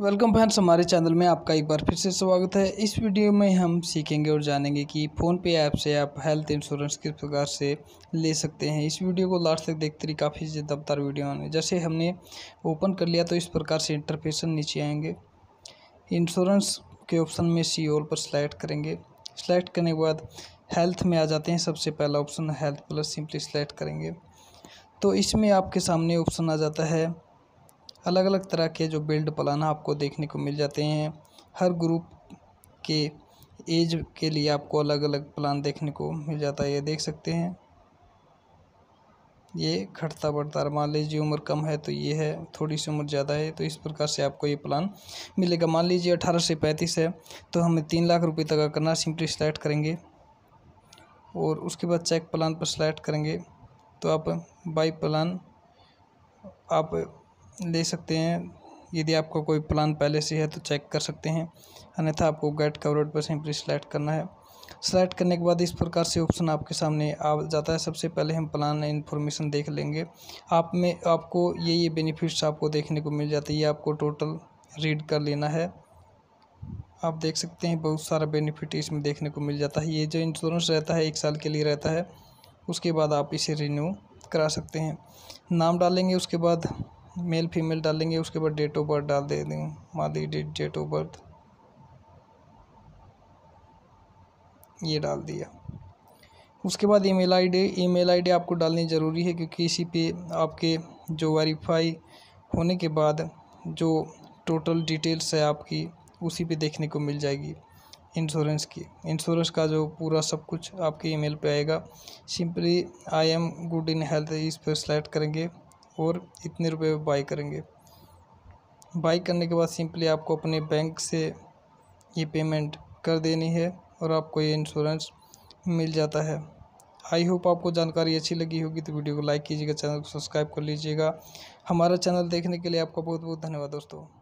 welcome friends हमारे channel में आपका एक बार फिर से स्वागत है इस वीडियो में हम सीखेंगे और जानेंगे कि फ़ोनपे ऐप से आप हेल्थ इंश्योरेंस किस प्रकार से ले सकते हैं इस वीडियो को लास्ट तक देखते रहिए काफ़ी दबदार वीडियो आने जैसे हमने ओपन कर लिया तो इस प्रकार से इंटरफेशन नीचे आएंगे इंश्योरेंस के ऑप्शन में सी ओल पर सिलेक्ट करेंगे सिलेक्ट करने के बाद हेल्थ में आ जाते हैं सबसे पहला option health plus simply select करेंगे तो इसमें आपके सामने ऑप्शन आ जाता है अलग अलग तरह के जो बिल्ड प्लान आपको देखने को मिल जाते हैं हर ग्रुप के एज के लिए आपको अलग अलग प्लान देखने को मिल जाता है ये देख सकते हैं ये घटता बढ़ता मान लीजिए उम्र कम है तो ये है थोड़ी सी उम्र ज़्यादा है तो इस प्रकार से आपको ये प्लान मिलेगा मान लीजिए अठारह से पैंतीस है तो हमें तीन लाख रुपए तक का करना सिंपली सिलेक्ट करेंगे और उसके बाद चेक प्लान पर सिलेक्ट करेंगे तो आप बाई प्लान आप ले सकते हैं यदि आपका कोई प्लान पहले से है तो चेक कर सकते हैं अन्यथा आपको गेट कवर पर सिंपली सेलेक्ट करना है सेलेक्ट करने के बाद इस प्रकार से ऑप्शन आपके सामने आ जाता है सबसे पहले हम प्लान इन्फॉर्मेशन देख लेंगे आप में आपको ये ये बेनिफिट्स आपको देखने को मिल जाते हैं ये आपको टोटल रीड कर लेना है आप देख सकते हैं बहुत सारा बेनिफिट इसमें देखने को मिल जाता है ये जो इंश्योरेंस रहता है एक साल के लिए रहता है उसके बाद आप इसे रिन्यू करा सकते हैं नाम डालेंगे उसके बाद मेल फीमेल डालेंगे उसके बाद डेट ऑफ बर्थ डाल दे दें मान लीजिए डेट ऑफ बर्थ ये डाल दिया उसके बाद ईमेल आईडी ईमेल आईडी आपको डालनी ज़रूरी है क्योंकि इसी पे आपके जो वेरीफाई होने के बाद जो टोटल डिटेल्स है आपकी उसी पे देखने को मिल जाएगी इंश्योरेंस की इंश्योरेंस का जो पूरा सब कुछ आपके ईमेल पे आएगा simply I am good in health इस पर सेलेक्ट करेंगे और इतने रुपए में बाई करेंगे बाई करने के बाद सिंपली आपको अपने बैंक से ये पेमेंट कर देनी है और आपको ये इंश्योरेंस मिल जाता है आई होप आपको जानकारी अच्छी लगी होगी तो वीडियो को लाइक कीजिएगा चैनल को सब्सक्राइब कर लीजिएगा हमारा चैनल देखने के लिए आपका बहुत बहुत धन्यवाद दोस्तों